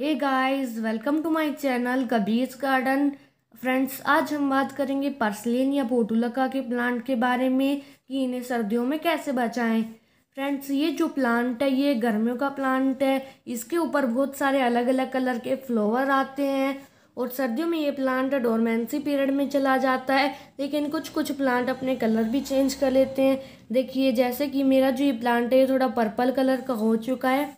hey guys welcome to my channel कबीज garden friends आज हम बात करेंगे पर्सलिन या पोटुलका के प्लांट के बारे में कि इन्हें सर्दियों में कैसे बचाएं फ्रेंड्स ये जो प्लांट है ये गर्मियों का प्लांट है इसके ऊपर बहुत सारे अलग अलग कलर के फ्लावर आते हैं और सर्दियों में ये प्लांट डोरमेंसी पीरियड में चला जाता है लेकिन कुछ कुछ प्लांट अपने कलर भी चेंज कर लेते हैं देखिए जैसे कि मेरा जो ये प्लांट है ये थोड़ा पर्पल कलर का हो चुका है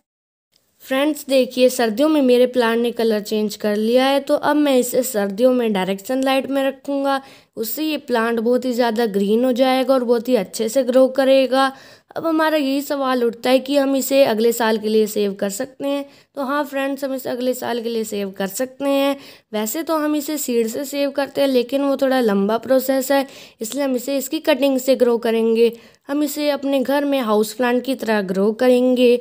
फ्रेंड्स देखिए सर्दियों में मेरे प्लांट ने कलर चेंज कर लिया है तो अब मैं इसे सर्दियों में डायरेक्शन लाइट में रखूँगा उससे ये प्लांट बहुत ही ज़्यादा ग्रीन हो जाएगा और बहुत ही अच्छे से ग्रो करेगा अब हमारा यही सवाल उठता है कि हम इसे अगले साल के लिए सेव कर सकते हैं तो हाँ फ्रेंड्स हम इसे अगले साल के लिए सेव कर सकते हैं वैसे तो हम इसे सीड से सेव करते हैं लेकिन वो थोड़ा लंबा प्रोसेस है इसलिए हम इसे इसकी कटिंग से ग्रो करेंगे हम इसे अपने घर में हाउस प्लांट की तरह ग्रो करेंगे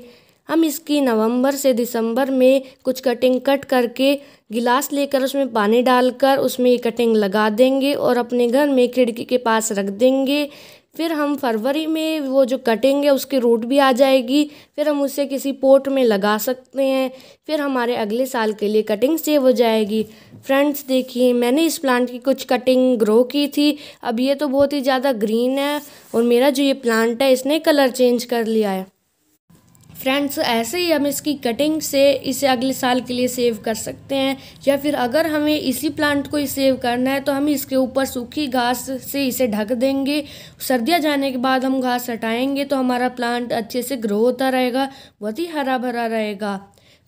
हम इसकी नवंबर से दिसंबर में कुछ कटिंग कट करके गिलास लेकर उसमें पानी डालकर उसमें ये कटिंग लगा देंगे और अपने घर में खिड़की के पास रख देंगे फिर हम फरवरी में वो जो कटिंग है उसकी रूट भी आ जाएगी फिर हम उसे किसी पोर्ट में लगा सकते हैं फिर हमारे अगले साल के लिए कटिंग सेव हो जाएगी फ्रेंड्स देखिए मैंने इस प्लांट की कुछ कटिंग ग्रो की थी अब ये तो बहुत ही ज़्यादा ग्रीन है और मेरा जो ये प्लांट है इसने कलर चेंज कर लिया है फ्रेंड्स ऐसे ही हम इसकी कटिंग से इसे अगले साल के लिए सेव कर सकते हैं या फिर अगर हमें इसी प्लांट को ही सेव करना है तो हम इसके ऊपर सूखी घास से इसे ढक देंगे सर्दियाँ जाने के बाद हम घास हटाएंगे तो हमारा प्लांट अच्छे से ग्रो होता रहेगा बहुत ही हरा भरा रहेगा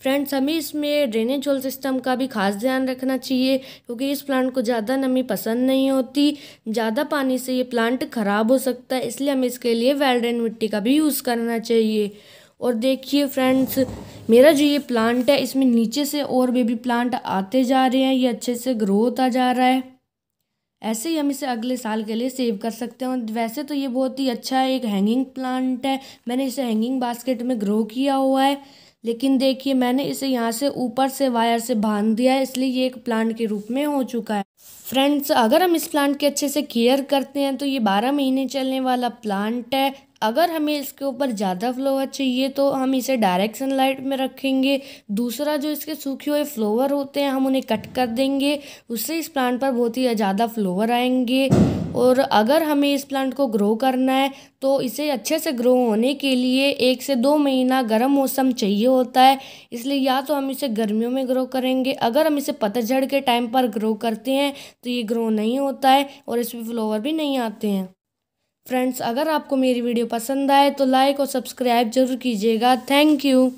फ्रेंड्स हमें इसमें ड्रेनेज होल सिस्टम का भी खास ध्यान रखना चाहिए क्योंकि इस प्लांट को ज़्यादा नमी पसंद नहीं होती ज़्यादा पानी से ये प्लांट ख़राब हो सकता है इसलिए हमें इसके लिए वेल ड्रेन मिट्टी का भी यूज़ करना चाहिए और देखिए फ्रेंड्स मेरा जो ये प्लांट है इसमें नीचे से और बेबी प्लांट आते जा रहे हैं ये अच्छे से ग्रो होता जा रहा है ऐसे ही हम इसे अगले साल के लिए सेव कर सकते हैं वैसे तो ये बहुत ही अच्छा है एक हैंगिंग प्लांट है मैंने इसे हैंगिंग बास्केट में ग्रो किया हुआ है लेकिन देखिए मैंने इसे यहाँ से ऊपर से वायर से बांध दिया है इसलिए ये एक प्लांट के रूप में हो चुका है फ्रेंड्स अगर हम इस प्लांट के अच्छे से केयर करते हैं तो ये बारह महीने चलने वाला प्लांट है अगर हमें इसके ऊपर ज़्यादा फ्लोवर चाहिए तो हम इसे डायरेक्ट सनलाइट में रखेंगे दूसरा जो इसके सूखे हुए फ्लोवर होते हैं हम उन्हें कट कर देंगे उससे इस प्लांट पर बहुत ही ज़्यादा फ्लोवर आएंगे और अगर हमें इस प्लांट को ग्रो करना है तो इसे अच्छे से ग्रो होने के लिए एक से दो महीना गर्म मौसम चाहिए होता है इसलिए या तो हम इसे गर्मियों में ग्रो करेंगे अगर हम इसे पतझड़ के टाइम पर ग्रो करते हैं तो ये ग्रो नहीं होता है और इसमें फ्लोवर भी नहीं आते हैं फ्रेंड्स अगर आपको मेरी वीडियो पसंद आए तो लाइक और सब्सक्राइब जरूर कीजिएगा थैंक यू